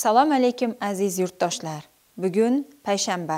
assalomu alaykum aziz yurtdoshlar bugun payshanba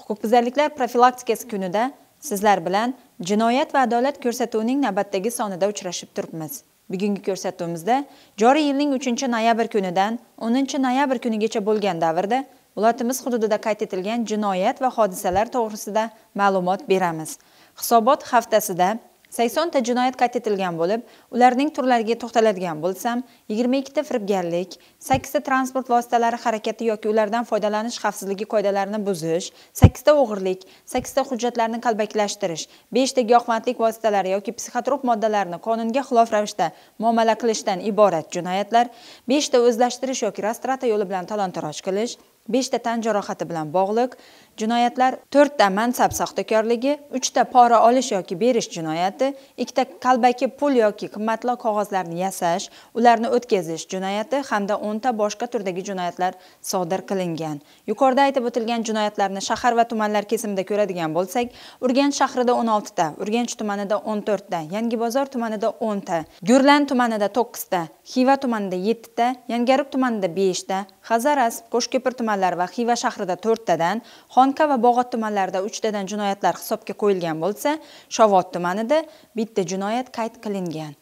huquqbuzarliklar profilaktikasi kunida sizlar bilan jinoyat va adolat ko'rsatuvining navbatdagi sonida uchrashib turibmiz bugungi ko'rsatuvimizda joriy yilning 3 noyabr kunidan 10 noyabr kunigacha bo'lgan davrda viloyatimiz hududida qayd etilgan jinoyat va hodisalar to'g'risida ma'lumot beramiz hisobot haftasida ta jinoyat qayd etilgan bo'lib ularning turlariga to'xtaladigan bo'lsam 22 ta firibgarlik 8 ta transport vositalari harakati yoki ulardan foydalanish xavfsizligi qoidalarini buzish 8 ta o'g'irlik 8 ta hujjatlarni qalbakilashtirish ta giyohvandlik vositalari yoki psixotrop moddalarni qonunga xilof ravishda muomala qilishdan iborat jinoyatlar 5 ta o'zlashtirish yoki rastrata yo'li bilan talon taroj qilish 5 ta tan jarohati bilan bog'liq jinoyatlar to'rtta mansab soxtakorligi uchta pora olish yoki berish jinoyati ikkita qalbaki pul yoki qimmatli qog'ozlarni yasash ularni o'tkazish jinoyati hamda o'nta boshqa turdagi jinoyatlar sodir qilingan yuqorida aytib o'tilgan jinoyatlarni shahar va tumanlar kesimida ko'radigan bo'lsak urganch shahrida o'n oltita urganch tumanida o'n to'rtta bozor tumanida o'nta gurlan tumanida to'qqizta xiva tumanida yettita yangiariq tumanida beshta hazaras qo'shko'pir tumanlari va xiva shahrida to'rttadan xon xonqa va bog'ot tumanlarida 3 tadan jinoyatlar hisobga qo'yilgan bo'lsa shovot tumanida bitta jinoyat qayd qilingan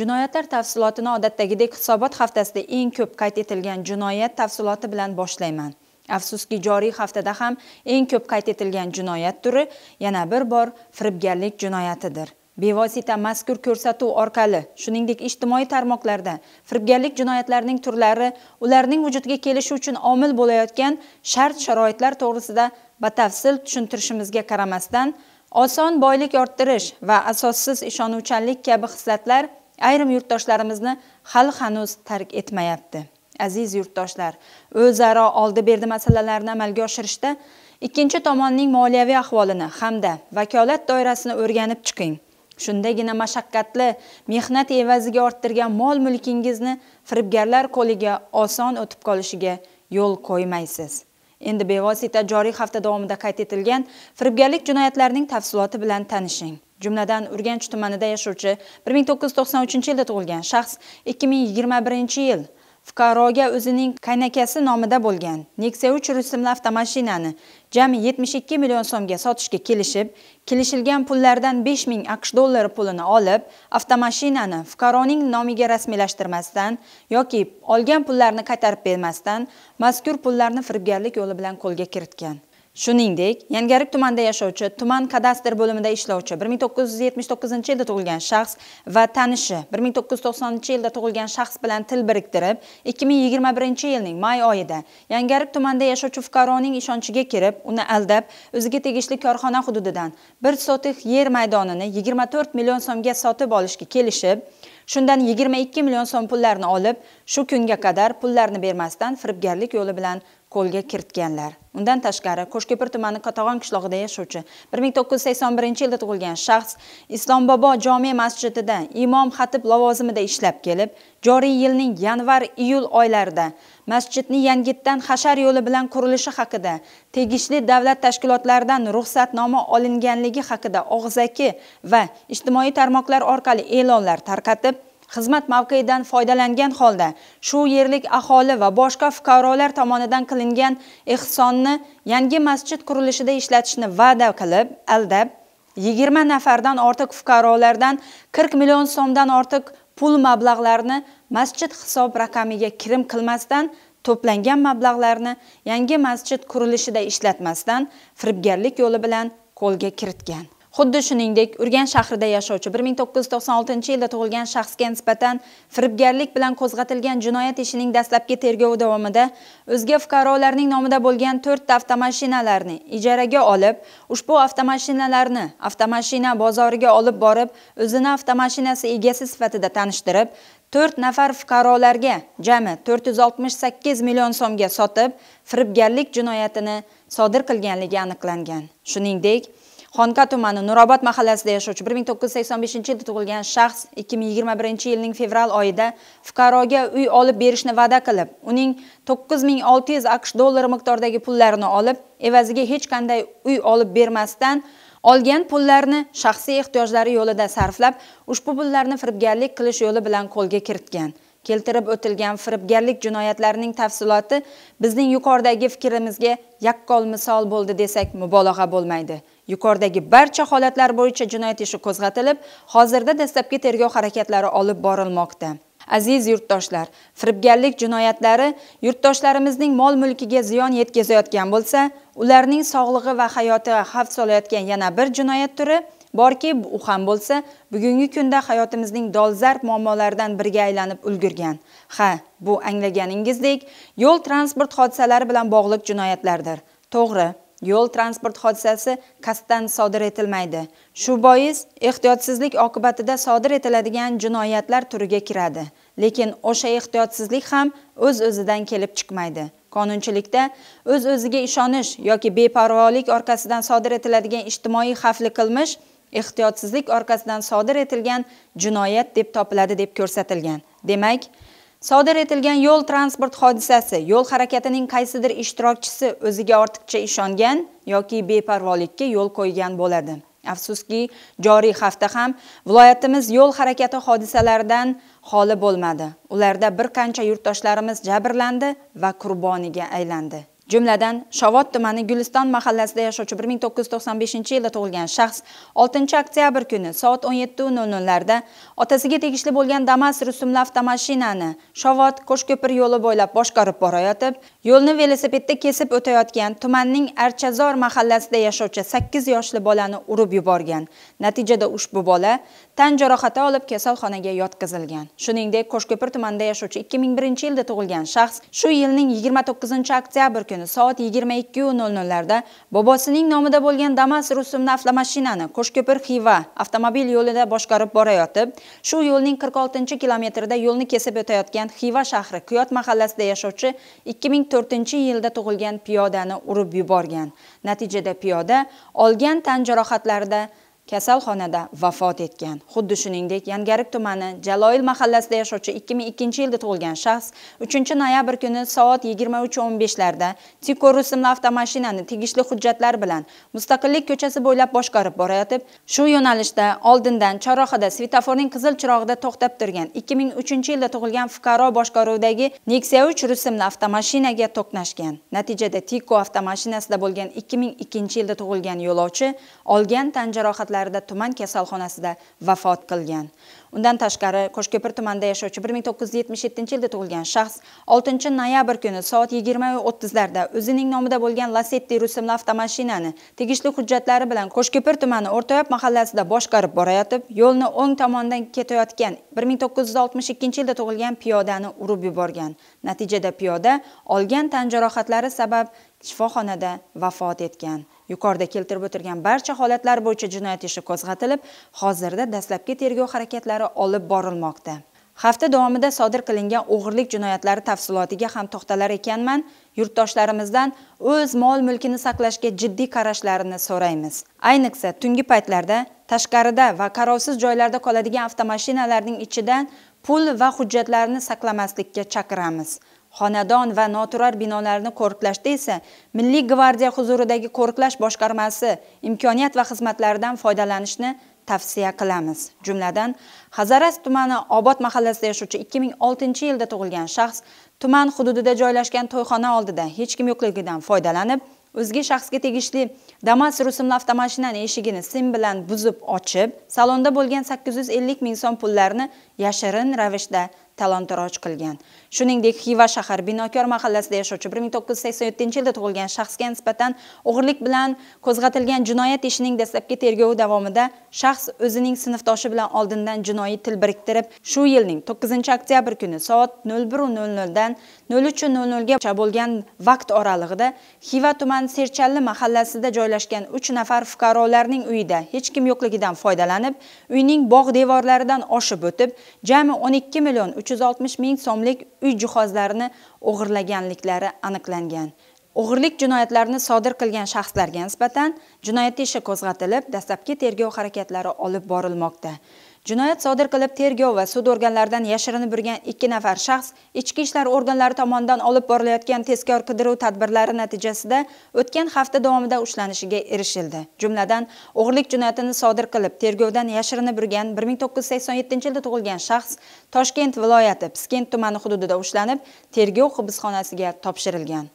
jinoyatlar tafsilotini odatdagidek hisobot haftasida eng ko'p qayd etilgan jinoyat tafsiloti bilan boshlayman afsuski joriy haftada ham eng ko'p qayd etilgan jinoyat turi yana bir bor firibgarlik jinoyatidir bevosita mazkur ko'rsatuv orqali shuningdek ijtimoiy tarmoqlarda firibgarlik jinoyatlarining turlari ularning vujudga kelishi uchun omil bo'layotgan shart sharoitlar to'g'risida batafsil tushuntirishimizga qaramasdan oson boylik orttirish va asossiz ishonuvchanlik kabi xislatlar ayrim yurtdoshlarimizni hali hanuz tark etmayapti aziz yurtdoshlar o'zaro oldi berdi masalalarini amalga oshirishda ikkinchi tomonning moliyaviy ahvolini hamda vakolat doirasini o'rganib chiqing shundagina mashaqqatli mehnat evaziga orttirgan mol mulkingizni firibgarlar qo'liga oson o'tib qolishiga yo'l qo'ymaysiz endi bevosita joriy hafta davomida qayd etilgan firibgarlik jinoyatlarining tafsiloti bilan tanishing jumladan urganch tumanida yashovchi 1993 yilda tug'ilgan shaxs 2021 yil fuqaroga o'zining qaynakasi nomida bo'lgan Nexia 3 rusumli avtomashinani jami 72 million so'mga sotishga kelishib, kelishilgan pullardan 5000 ming AQSh dollari pulini olib, avtomashinani fuqaroning nomiga rasmiylashtirmasdan yoki olgan pullarni qaytarib bermasdan mazkur pullarni firibgarlik yo'li bilan qo'lga kiritgan. shuningdek Yangarik tumanida yashovchi tuman kadastr bo'limida ishlovchi 1979 yilda tug'ilgan shaxs va tanishi 1990 yilda tug'ilgan shaxs bilan til biriktirib 2021 yilning may oyida Yangarik tumanida yashovchi fuqaroning ishonchiga kirib uni aldab o'ziga tegishli korxona hududidan 1 sotix yer maydonini 24 million so'mga sotib olishga kelishib shundan 22 million so'm pullarni olib shu kunga qadar pullarni bermasdan firibgarlik yo'li bilan qo'lga kiritganlar undan tashqari qo'shko'pir tumani qatag'on qishlog'ida yashovchi 1981 yilda tug'ilgan shaxs bobo jome masjidida imom xatib lavozimida ishlab kelib joriy yilning yanvar iyul oylarida masjidni yangitdan hashar yo'li bilan qurilishi haqida tegishli davlat tashkilotlaridan ruxsatnoma olinganligi haqida og'zaki va ijtimoiy tarmoqlar orqali e'lonlar tarqatib xizmat mavqeidan foydalangan holda shu yerlik aholi va boshqa fuqarolar tomonidan qilingan ehsonni yangi masjid qurilishida ishlatishni va'da qilib aldab 20 nafardan ortiq fuqarolardan 40 million so'mdan ortiq pul mablag'larini masjid hisob raqamiga kirim qilmasdan to'plangan mablag'larni yangi masjid qurilishida ishlatmasdan firibgarlik yo'li bilan qo'lga kiritgan xuddi shuningdek urgan shahrida yashovchi 1996 yilda tug'ilgan shaxsga nisbatan firibgarlik bilan qo'zg'atilgan jinoyat ishining dastlabki tergovi davomida o'zga fuqarolarning nomida bo'lgan 4 ta avtomashinalarni ijaraga olib ushbu avtomashinalarni avtomashina bozoriga olib borib o'zini avtomashinasi egasi sifatida tanishtirib 4 nafar fuqarolarga jami 468 million so'mga sotib, firibgarlik jinoyatini sodir qilganligi aniqlangan. Shuningdek, xonka tumani nurobod mahallasida yashovchi 1985 yilda tug'ilgan shaxs 2021 yilning fevral oyida fuqaroga uy olib berishni va'da qilib uning 9600 aqsh dollari miqdordagi pullarini olib evaziga hech qanday uy olib bermasdan olgan pullarni shaxsiy ehtiyojlari yo'lida sarflab ushbu pullarni firibgarlik qilish yo'li bilan qo'lga kiritgan keltirib o'tilgan firibgarlik jinoyatlarining tafsiloti bizning yuqoridagi fikrimizga yakkol misol bo'ldi desak mubolag'a bo'lmaydi yuqoridagi barcha holatlar bo'yicha jinoyat ishi qo'zg'atilib hozirda dastlabki tergov harakatlari olib borilmoqda aziz yurtdoshlar firibgarlik jinoyatlari yurtdoshlarimizning mol mulkiga ziyon yetkazayotgan bo'lsa ularning sog'lig'i va hayoti xavf solayotgan yana bir jinoyat turi borki u ham bo'lsa bugungi kunda hayotimizning dolzarb muammolaridan biriga aylanib ulgurgan ha bu anglaganingizdek yo'l transport hodisalari bilan bog'liq jinoyatlardir to'g'ri yo'l transport hodisasi qasddan sodir etilmaydi shu bois ehtiyotsizlik oqibatida sodir etiladigan jinoyatlar turiga kiradi lekin o'sha ehtiyotsizlik ham o'z öz o'zidan kelib chiqmaydi qonunchilikda o'z öz o'ziga ishonish yoki beparvolik orqasidan sodir etiladigan ijtimoiy xavfli qilmish ehtiyotsizlik orqasidan sodir etilgan jinoyat deb topiladi deb ko'rsatilgan demak sodir etilgan yo'l transport hodisasi yo'l harakatining qaysidir ishtirokchisi o'ziga ortiqcha ishongan yoki beparvolikka yo'l qo'ygan bo'ladi afsuski joriy hafta ham viloyatimiz yo'l harakati hodisalaridan xoli bo'lmadi ularda bir qancha yurtdoshlarimiz jabrlandi va qurboniga aylandi jumladan shovot tumani guliston mahallasida yashovchi 1995 yilda tug'ilgan shaxs 6 oktyabr kuni soat 17:00 larda otasiga tegishli bo'lgan damas rusumli avtomashinani shovot qo'shko'pir yo'li bo'ylab boshqarib borayotib yo'lni velosipedda kesib o'tayotgan tumanning archazor mahallasida yashovchi 8 yoshli bolani urib yuborgan natijada ushbu bola tan jarohati olib kasalxonaga yotqizilgan shuningdek qo'shko'pir tumanida yashovchi 2001 yilda tug'ilgan shaxs shu yilning 29 oktyabr kuni soat 22:00 larda bobosining nomida bo'lgan damas rusumli avtomashinani qo'shko'pir xiva avtomobil yo'lida boshqarib borayotib shu yo'lning 46 kilometrida yo'lni kesib o'tayotgan xiva shahri quyot mahallasida yashovchi 2000 2004 yilda tug'ilgan piyodani urib yuborgan natijada piyoda olgan tan jarohatlarida kasalxonada vafot etgan xuddi shuningdek yangarib tumani jaloil mahallasida yashovchi 2002 yilda tug'ilgan shaxs 3 noyabr kuni soat 23:15 larda tiko rusumli avtomashinani tegishli hujjatlar bilan mustaqillik ko'chasi bo'ylab boshqarib borayotib shu yo'nalishda oldindan chorrahada svetoforning qizil chirog'ida to'xtab turgan 2003 yilda tug'ilgan fuqaro boshqaruvidagi nexia 3 rusumli avtomashinaga to'qnashgan natijada tiko avtomashinasida bo'lgan 2002 yilda tug'ilgan yo'lovchi olgan tan jarohatlari oqibatlarida tuman kasalxonasida vafot qilgan undan tashqari qo'shko'pir tumanida yashovchi 1977 yilda tug'ilgan shaxs 6 noyabr kuni soat 20:30larda o'zining nomida bo'lgan lasetti rusumli avtomashinani tegishli hujjatlari bilan qo'shko'pir tumani o'rtayoq mahallasida boshqarib borayotib yo'lni o'ng tomondan ketayotgan 1962 yilda tug'ilgan piyodani urib yuborgan natijada piyoda olgan tan jarohatlari sabab shifoxonada vafot etgan yuqorida keltirib o'tilgan barcha holatlar bo'yicha jinoyat ishi qo'zg'atilib hozirda dastlabki tergov harakatlari olib borilmoqda hafta davomida sodir qilingan o'g'irlik jinoyatlari tafsilotiga ham to'xtalar ekanman yurtdoshlarimizdan o'z mol mulkini saqlashga jiddiy qarashlarini so'raymiz ayniqsa tungi paytlarda tashqarida va qarovsiz joylarda qoladigan avtomashinalarning ichidan pul va hujjatlarni saqlamaslikka chaqiramiz xonadon va noturar binolarni qo'riqlashda esa milliy gvardiya huzuridagi qo'riqlash boshqarmasi imkoniyat va xizmatlaridan foydalanishni tavsiya qilamiz jumladan hazaras tumani obod mahallasida yashovchi 2006 yilda tug'ilgan shaxs tuman hududida joylashgan to'yxona oldida hech kim yo'qligidan foydalanib o'zga shaxsga tegishli damas rusumli avtomashinani eshigini sim bilan buzib ochib salonda bo'lgan 850 ming so'm pullarni yashirin ravishda talon-toroj qilgan. Shuningdek, Xiva shahar Binokor mahallasida yashovchi 1987-yilda tug'ilgan shaxsga nisbatan o'g'irlik bilan qo'zg'atilgan jinoyat ishining dastlabki tergovi davomida shaxs o'zining sinfdoshi bilan oldindan jinoiy til biriktirib, shu yilning 9-oktyabr kuni soat 01:00 dan 03:00 gacha bo'lgan vaqt oralig'ida Xiva tuman Serchalli mahallasida joylashgan 3 nafar fuqarolarning uyida hech kim yo'qligidan foydalanib, uyning bog' devorlaridan oshib o'tib, jami 12 million 3 360 ming so'mlik uy jihozlarini o'g'irlaganliklari aniqlangan. O'g'irlik jinoyatlarini sodir qilgan shaxslarga nisbatan jinoyat ishi qo'zg'atilib, dastlabki tergov harakatlari olib borilmoqda. jinoyat sodir qilib tergov va sud organlaridan yashirinib yurgan ikki nafar shaxs ichki ishlar organlari tomonidan olib borilayotgan tezkor qidiruv tadbirlari natijasida o'tgan hafta davomida ushlanishiga erishildi jumladan o'g'irlik jinoyatini sodir qilib tergovdan yashirinib yurgan 1987 yilda tug'ilgan shaxs toshkent viloyati piskent tumani hududida ushlanib tergov hibsxonasiga topshirilgan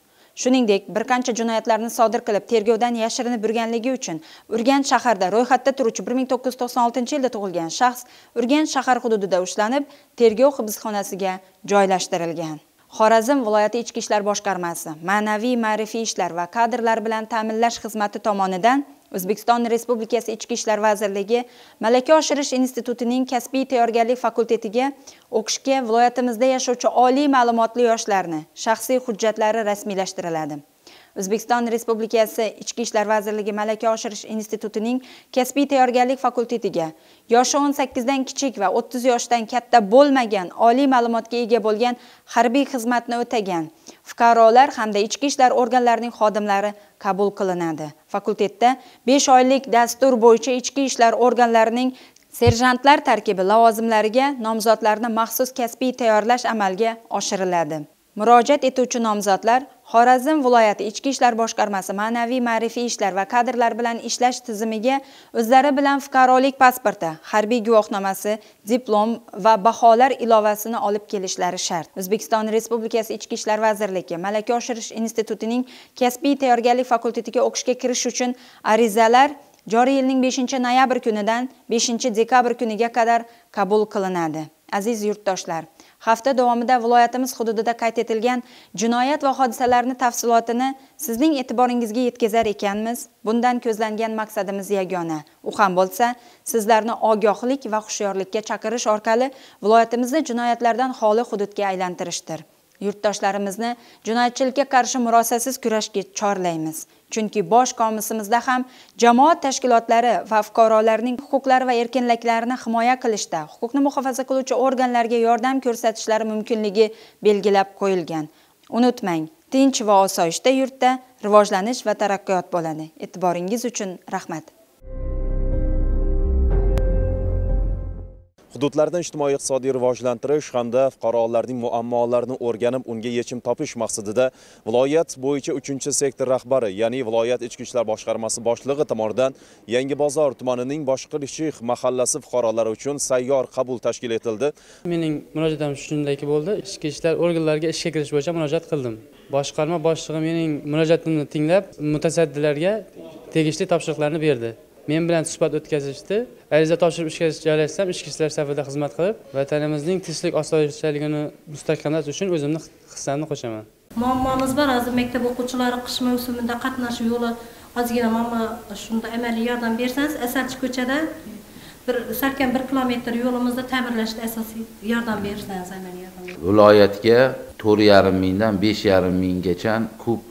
shuningdek bir qancha jinoyatlarni sodir qilib tergovdan yashirinib yurganligi uchun Urgan shaharda ro'yxatda turuvchi 1996 yilda tug'ilgan shaxs Urgan shahar hududida ushlanib tergov hibsxonasiga joylashtirilgan xorazm viloyati ichki ishlar boshqarmasi ma'naviy ma'rifiy ishlar va kadrlar bilan ta'minlash xizmati tomonidan o'zbekiston respublikasi ichki ishlar vazirligi malaka oshirish institutining kasbiy tayyorgarlik fakultetiga o'qishga viloyatimizda yashovchi oliy ma'lumotli yoshlarni shaxsiy hujjatlari rasmiylashtiriladi o'zbekiston respublikasi ichki ishlar vazirligi malaka oshirish institutining kasbiy tayyorgarlik fakultetiga yoshi 18 dan kichik va 30 yoshdan katta bo'lmagan oliy ma'lumotga ega bo'lgan harbiy xizmatni o'tagan fuqarolar hamda ichki ishlar organlarining xodimlari qabul qilinadi fakultetda 5 oylik dastur bo'yicha ichki ishlar organlarining serjantlar tarkibi lavozimlariga nomzodlarni maxsus kasbiy tayyorlash amalga oshiriladi murojaat etuvchi nomzodlar xorazm viloyati ichki ishlar boshqarmasi ma'naviy ma'rifiy ishlar va kadrlar bilan ishlash tizimiga o'zlari bilan fuqarolik pasporti harbiy guvohnomasi diplom va baholar ilovasini olib kelishlari shart o'zbekiston respublikasi ichki ishlar vazirligi malaka oshirish institutining kasbiy tayyorgarlik fakultetiga o'qishga kirish uchun arizalar joriy yilning 5 noyabr kunidan 5 dekabr kuniga qadar qabul qilinadi aziz yurtdoshlar hafta davomida viloyatimiz hududida qayd etilgan jinoyat va hodisalarni tafsilotini sizning e'tiboringizga yetkazar ekanmiz bundan ko'zlangan maqsadimiz yagona u ham bo'lsa sizlarni ogohlik va hushyorlikka chaqirish orqali viloyatimizni jinoyatlardan xoli hududga aylantirishdir yurtdoshlarimizni jinoyatchilikka qarshi murosasiz kurashga chorlaymiz chunki bosh komissimizda ham jamoat tashkilotlari va fuqarolarning huquqlari va erkinliklarini himoya qilishda huquqni muhofaza qiluvchi organlarga yordam ko'rsatishlari mumkinligi belgilab qo'yilgan unutmang tinch va osoyishta yurtda rivojlanish va taraqqiyot bo'ladi e'tiboringiz uchun rahmat hududlardan ijtimoiy iqtisodiy rivojlantirish hamda fuqarolarning muammolarini o'rganib unga yechim topish maqsadida viloyat bo'yicha 3 sektor rahbari ya'ni viloyat ichki ishlar boshqarmasi boshlig'i tomonidan yangi bozor tumanining boshqirishih mahallasi fuqarolari uchun sayyor qabul tashkil etildi mening murojaatim shundayki bo'ldi ichki ishlar organlariga ishga kirish bo'yicha murojaat qildim boshqarma boshlig'i mening murojaatimni tinglab mutasaddilarga tegishli topshiriqlarni berdi men bilan suhbat o'tkazishdi ariza topshirib ishga joylashsam ichki ishlar safida xizmat qilib vatanimizning tinchlik osoyishtaligini mustahkamlash uchun o'zimni hissamni qo'shaman muammomiz bor hozir maktab o'quvchilari qish mavsumida qatnashuv yo'li ozgina mana shunda amaliy yordam bersangiz asarchi ko'chada bir salkam bir kilometr yo'limizni ta'mirlashda asosiy yordam bersangiz amaliy yordam viloyatga to'rt yarim mingdan besh yarim minggacha ko'p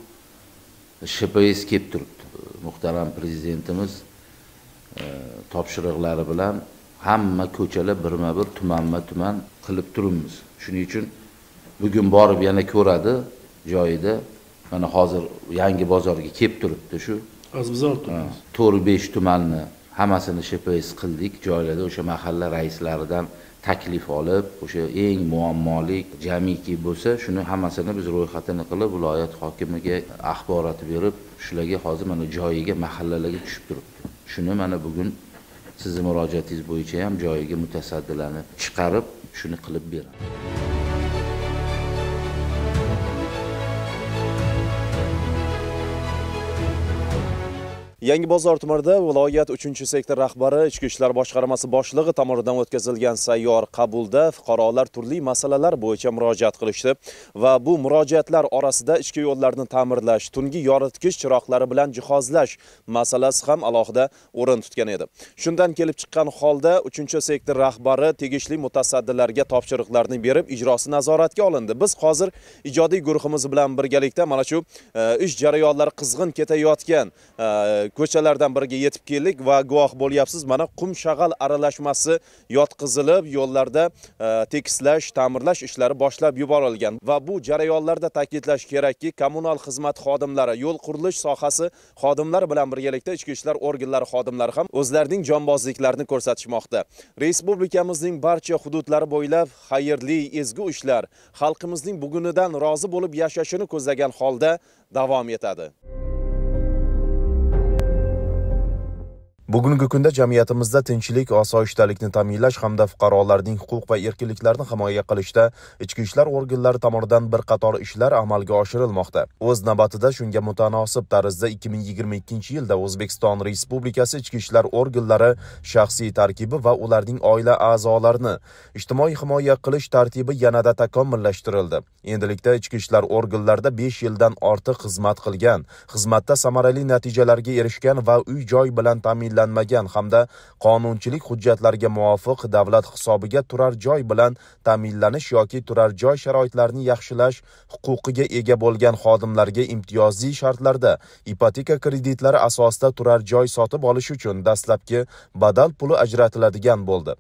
shps kelib turibdi muhtaram prezidentimiz E, topshiriqlari bilan hamma ko'chalar birma bir tumanma tuman qilib turibmiz shuning uchun bugun borib yana ko'radi joyida mana hozir yangi bozorga kelib turibdi shu to'rt besh tumanni hammasini shps qildik joylarda o'sha mahalla raislaridan taklif olib o'sha eng muammoli jamiki bo'lsa shuni hammasini biz ro'yxatini qilib viloyat hokimiga axborot berib shularga hozir mana joyiga mahallalarga tushib turibdi shuni mana bugun sizni murojaatingiz bo'yicha ham joyiga mutasaddilarni chiqarib shuni qilib beraman yangi bozor tumanida viloyat 3 sektor rahbari ichki ishlar boshqarmasi boshlig'i tomonidan o'tkazilgan sayyor qabulda fuqarolar turli masalalar bo'yicha murojaat qilishdi va bu murojaatlar orasida ichki yo'llarni ta'mirlash tungi yoritgich chiroqlari bilan jihozlash masalasi ham alohida o'rin tutgan edi shundan kelib chiqqan holda 3 sektor rahbari tegishli mutasaddilarga topshiriqlarni berib ijrosi nazoratga olindi biz hozir ijodiy guruhimiz bilan birgalikda mana shu e, ish jarayonlari qizg'in ketayotgan e, ko'chalardan biriga yetib keldik va guvoh bo'lyapsiz mana qum shag'al aralashmasi yotqizilib yo'llarda e, tekislash ta'mirlash ishlari boshlab yuborilgan va bu jarayonlarda ta'kidlash kerakki kommunal xizmat xodimlari yo'l qurilish sohasi xodimlari bilan birgalikda ichki ishlar organlari xodimlari ham o'zlarining jonbozliklarini ko'rsatishmoqda respublikamizning barcha hududlari bo'ylab xayrli ezgu ishlar xalqimizning bugunidan rozi bo'lib yashashini ko'zlagan holda davom etadi bugungi kunda jamiyatimizda tinchlik osoyishtalikni ta'minlash hamda fuqarolarning huquq va erkinliklarini himoya qilishda ichki ishlar organlari tomonidan bir qator ishlar amalga oshirilmoqda o'z navbatida shunga mutanosib tarzda 2022 yilda o'zbekiston respublikasi ichki ishlar organlari shaxsiy tarkibi va ularning oila a'zolarini ijtimoiy himoya qilish tartibi yanada takomillashtirildi endilikda ichki ishlar organlarida 5 yildan ortiq xizmat qilgan xizmatda samarali natijalarga erishgan va uy joy bilan ta'minlangan ta'minlanmagan hamda qonunchilik hujjatlariga muvofiq davlat hisobiga turar joy bilan ta'minlanish yoki turar joy sharoitlarini yaxshilash huquqiga ega bo'lgan xodimlarga imtiyozli shartlarda ipoteka kreditlari asosida turar joy sotib olish uchun dastlabki badal puli ajratiladigan bo'ldi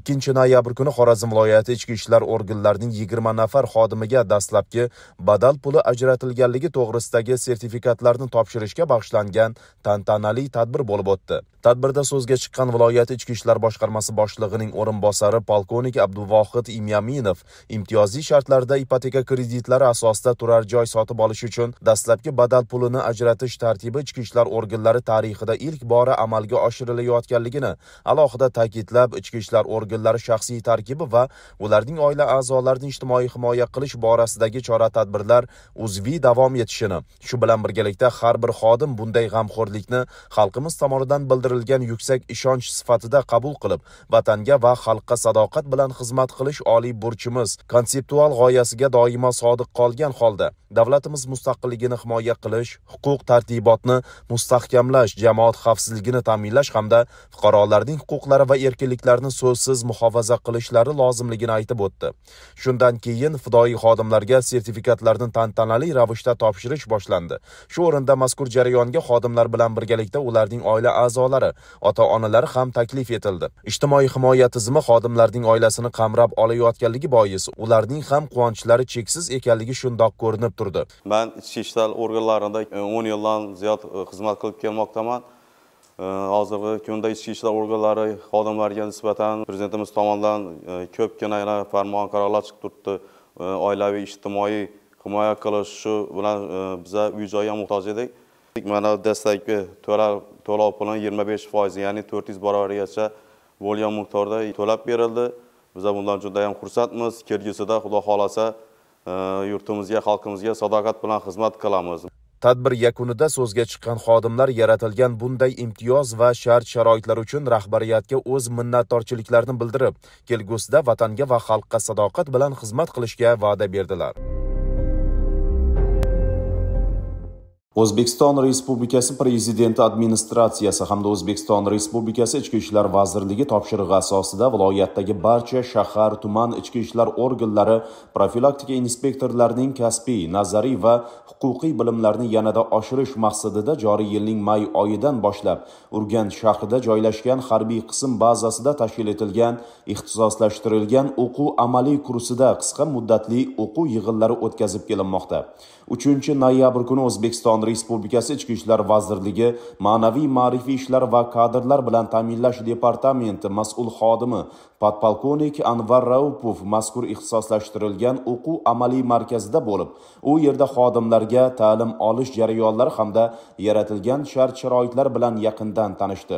ikkinchi noyabr kuni xorazm viloyati ichki ishlar organlarining yigirma nafar xodimiga dastlabki badal puli ajratilganligi to'g'risidagi sertifikatlarni topshirishga bag'ishlangan tantanali tadbir bo'lib o'tdi tadbirda so'zga chiqqan viloyat ichki ishlar boshqarmasi boshlig'ining o'rinbosari polkovnik abduvohid imyaminov imtiyozli shartlarda ipoteka kreditlari asosida turar joy sotib olish uchun dastlabki badal pulini ajratish tartibi ichki ishlar organlari tarixida ilk bora amalga oshirilayotganligini alohida ta'kidlab ichki ishlar organlari shaxsiy tarkibi va ularning oila a'zolarini ijtimoiy himoya qilish borasidagi chora tadbirlar uzviy davom etishini shu bilan birgalikda har bir xodim bunday g'amxo'rlikni xalqimiz tomonidan bildirib berilgan yuksak ishonch sifatida qabul qilib vatanga va xalqqa sadoqat bilan xizmat qilish oliy burchimiz konseptual g'oyasiga doimo sodiq qolgan holda davlatimiz mustaqilligini himoya qilish huquq tartibotni mustahkamlash jamoat xavfsizligini ta'minlash hamda fuqarolarning huquqlari va erkinliklarini so'zsiz muhofaza qilishlari lozimligini aytib o'tdi shundan keyin fidoyi xodimlarga sertifikatlarni tantanali ravishda topshirish boshlandi shu o'rinda mazkur jarayonga xodimlar bilan birgalikda ularning oila a'zolari vakillari ota onalari ham taklif etildi ijtimoiy himoya tizimi xodimlarning oilasini qamrab olayotganligi bois ularning ham quvonchlari cheksiz ekanligi shundoq ko'rinib turdi man ichki ishlar organlarida e, o'n yildan ziyod e, xizmat qilib kelmoqdaman e, hozirgi kunda ichki ishlar organlari xodimlariga nisbatan prezidentimiz tomonidan ko'pgina farmon qarorlar chiqib turibdi oilaviy ijtimoiy himoya qilish shu bilan biza uy joyga muhtoj edik mana dastlabki to'lov pulini yigirma besh foizi ya'ni to'rt yuz barobarigacha bo'lgan miqdorda to'lab berildi biza bundan ham xursandmiz kelgusida xudo xohlasa e, yurtimizga xalqimizga sadoqat bilan xizmat qilamiz tadbir yakunida so'zga chiqqan xodimlar yaratilgan bunday imtiyoz va shart sharoitlar uchun rahbariyatga o'z minnatdorchiliklarini bildirib kelgusida vatanga va xalqqa sadoqat bilan xizmat qilishga va'da berdilar o'zbekiston respublikasi prezidenti administratsiyasi hamda o'zbekiston respublikasi ichki ishlar vazirligi topshirig'i asosida viloyatdagi barcha shahar tuman ichki ishlar organlari profilaktika inspektorlarining kasbiy nazariy va huquqiy bilimlarini yanada oshirish maqsadida joriy yilning may oyidan boshlab urganch shahrida joylashgan harbiy qism bazasida tashkil etilgan ixtisoslashtirilgan o'quv amaliy kursida qisqa muddatli o'quv yig'inlari o'tkazib kelinmoqda uchinchi noyabr kuni o'zbekiston respublikasi ichki ishlar vazirligi ma'naviy ma'rifiy ishlar va kadrlar bilan ta'minlash departamenti mas'ul xodimi podpolkovnik anvar raupov mazkur ixtisoslashtirilgan o'quv amaliy markazida bo'lib u yerda xodimlarga ta'lim olish jarayonlari hamda yaratilgan shart sharoitlar bilan yaqindan tanishdi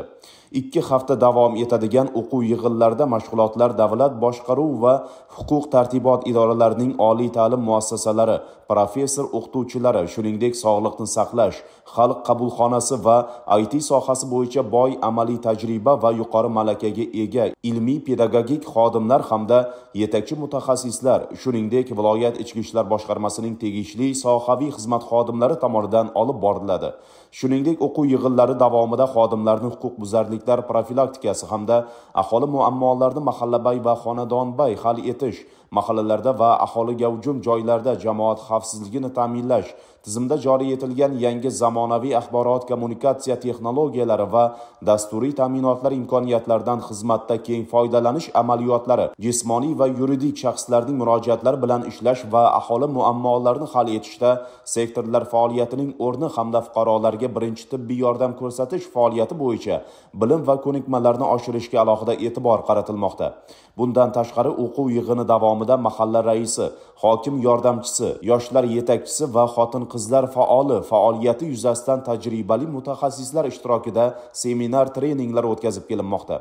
ikki hafta davom etadigan o'quv yig'inlarida mashg'ulotlar davlat boshqaruv va huquq tartibot idoralarining oliy ta'lim muassasalari professor o'qituvchilari shuningdek sog'liqni saqlash xalq qabulxonasi va it sohasi bo'yicha boy amaliy tajriba va yuqori malakaga ega ilmiy pedagogik xodimlar hamda yetakchi mutaxassislar shuningdek viloyat ichki ishlar boshqarmasining tegishli sohaviy xizmat xodimlari tomonidan olib boriladi shuningdek o'quv yig'inlari davomida xodimlarni huquqbuzarliklar profilaktikasi hamda aholi muammolarini mahallabay va xonadonbay hal etish mahallalarda va aholi gavjum joylarda jamoat xavfsizligini ta'minlash tizimda joriy etilgan yangi zamonaviy axborot kommunikatsiya texnologiyalari va dasturiy ta'minotlar imkoniyatlaridan xizmatda keng foydalanish amaliyotlari jismoniy va yuridik shaxslarning murojaatlari bilan ishlash va aholi muammolarini hal etishda sektorlar faoliyatining o'rni hamda fuqarolarga birinchi tibbiy yordam ko'rsatish faoliyati bo'yicha bilim va ko'nikmalarni oshirishga alohida e'tibor qaratilmoqda bundan tashqari o'quv yig'ini davomida nomida mahalla raisi hokim yordamchisi yoshlar yetakchisi va xotin qizlar faoli faoliyati yuzasidan tajribali mutaxassislar ishtirokida seminar treninglar o'tkazib kelinmoqda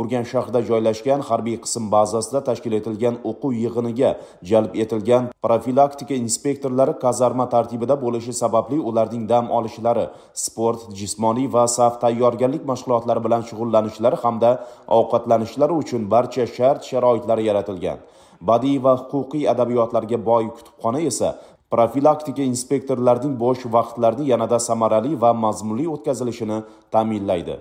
urganch shahrida joylashgan harbiy qism bazasida tashkil etilgan o'quv yig'iniga jalb etilgan profilaktika inspektorlari kazarma tartibida bo'lishi sababli ularning dam olishlari sport jismoniy va saf tayyorgarlik mashg'ulotlari bilan shug'ullanishlari hamda ovqatlanishlari uchun barcha shart sharoitlar yaratilgan badiiy va huquqiy adabiyotlarga boy kutubxona esa profilaktika inspektorlarining bo'sh vaqtlarini yanada samarali va mazmunli o'tkazilishini ta'minlaydi